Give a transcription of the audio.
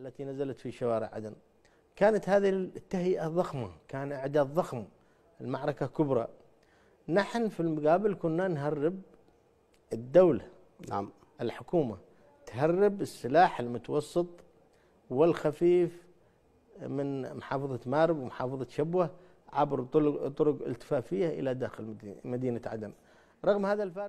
التي نزلت في شوارع عدن كانت هذه التهيئة ضخمة كان إعداد ضخم المعركة كبرى نحن في المقابل كنا نهرب الدولة نعم الحكومة تهرب السلاح المتوسط والخفيف من محافظة مارب ومحافظة شبوة عبر طرق التفافية إلى داخل مدينة عدن رغم هذا الفارق